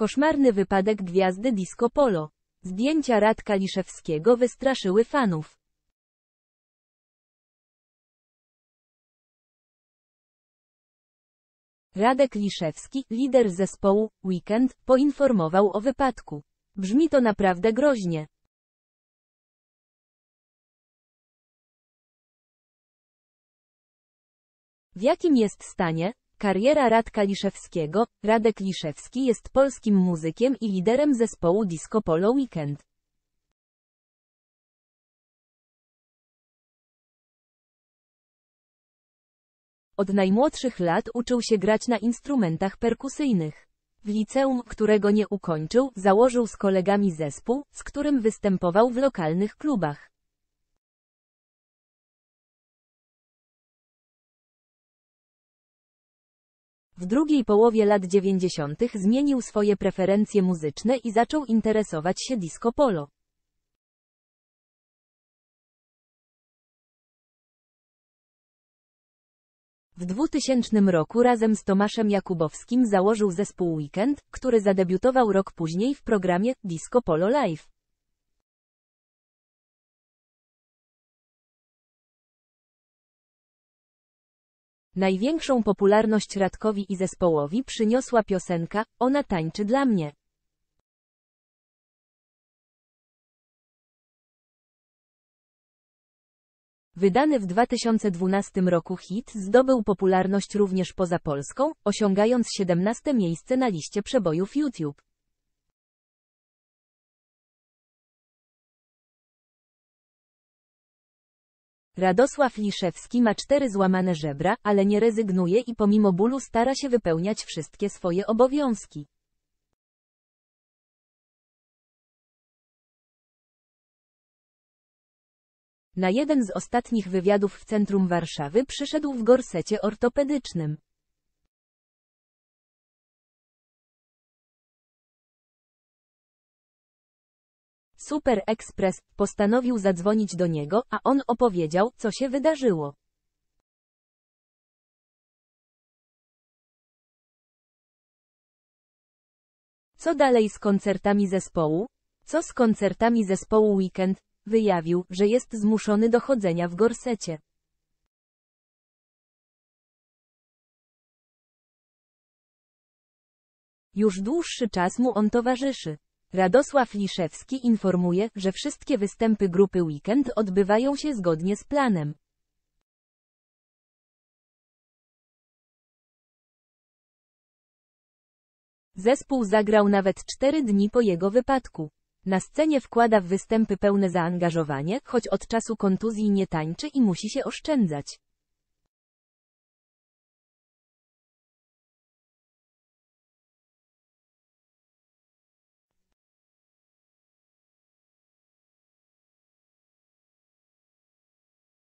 Koszmarny wypadek gwiazdy Disco Polo. Zdjęcia Radka Liszewskiego wystraszyły fanów. Radek Liszewski, lider zespołu Weekend, poinformował o wypadku. Brzmi to naprawdę groźnie. W jakim jest stanie? Kariera Radka Liszewskiego Radek Liszewski jest polskim muzykiem i liderem zespołu Disco Polo Weekend. Od najmłodszych lat uczył się grać na instrumentach perkusyjnych. W liceum, którego nie ukończył, założył z kolegami zespół, z którym występował w lokalnych klubach. W drugiej połowie lat 90. zmienił swoje preferencje muzyczne i zaczął interesować się disco polo. W 2000 roku razem z Tomaszem Jakubowskim założył zespół Weekend, który zadebiutował rok później w programie Disco Polo Live. Największą popularność Radkowi i zespołowi przyniosła piosenka Ona tańczy dla mnie. Wydany w 2012 roku hit zdobył popularność również poza Polską, osiągając 17 miejsce na liście przebojów YouTube. Radosław Liszewski ma cztery złamane żebra, ale nie rezygnuje i pomimo bólu stara się wypełniać wszystkie swoje obowiązki. Na jeden z ostatnich wywiadów w centrum Warszawy przyszedł w gorsecie ortopedycznym. Super Express postanowił zadzwonić do niego, a on opowiedział, co się wydarzyło. Co dalej z koncertami zespołu? Co z koncertami zespołu Weekend? Wyjawił, że jest zmuszony do chodzenia w gorsecie. Już dłuższy czas mu on towarzyszy. Radosław Liszewski informuje, że wszystkie występy grupy Weekend odbywają się zgodnie z planem. Zespół zagrał nawet cztery dni po jego wypadku. Na scenie wkłada w występy pełne zaangażowanie, choć od czasu kontuzji nie tańczy i musi się oszczędzać.